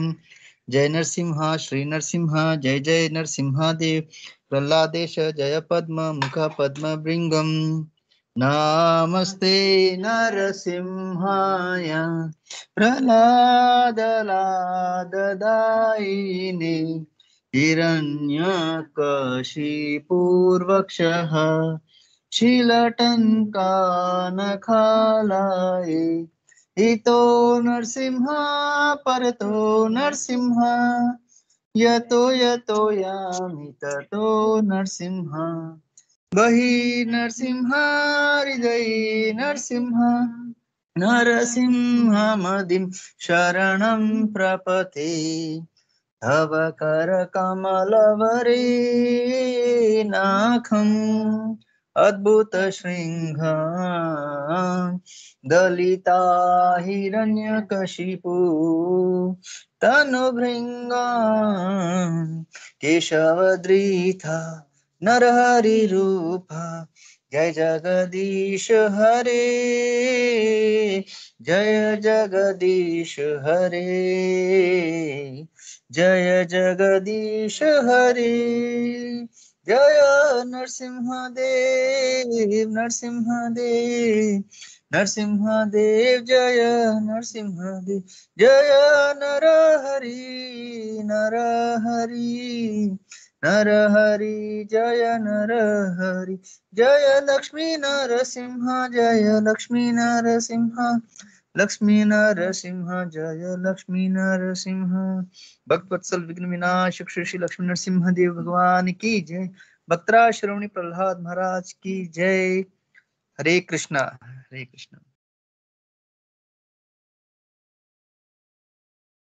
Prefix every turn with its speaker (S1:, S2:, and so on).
S1: शरणं जय नरसिंह श्री नरसिंह जय जय नरसिंहादेव प्रहलादेश जय पद्म मुख पद्म भृङ्गम् नमस्ते नरसिंहाय प्रह्लादलाददायिने हिरण्यकशिपूर्वक्षः शिलटङ्कानखालाय इतो नरसिंह परतो नरसिंह यतो यतो यामि ततो नरसिंह बहि नरसिंह हृदये नरसिंह नरसिंहमदिं शरणं प्रपते तव नाखम अद्भुत अद्भुतशृङ्गा दलिता कशिपु हिरण्यकशिपु नर केशवद्रीथा रूप जय जगदीश हरे जय जगदीश हरे जय जगदीश हरे जय नरसिंहदेव नरसिंहदेव नरसिंहदेव जय नरसिंहदेव जय नर हरि नर हरि नर हरि जय नर हरि जय लक्ष्मी नरसिंह जय लक्ष्मी नरसिंह लक्ष्मी नरसिंह जय लक्ष्मी नरसिंह भक्त वत्सल विघ्न विनाश श्री श्री लक्ष्मी नरसिंह देव भगवान की जय बक्तरा श्रोमणी प्रहलाद महाराज की जय हरे कृष्णा हरे कृष्णा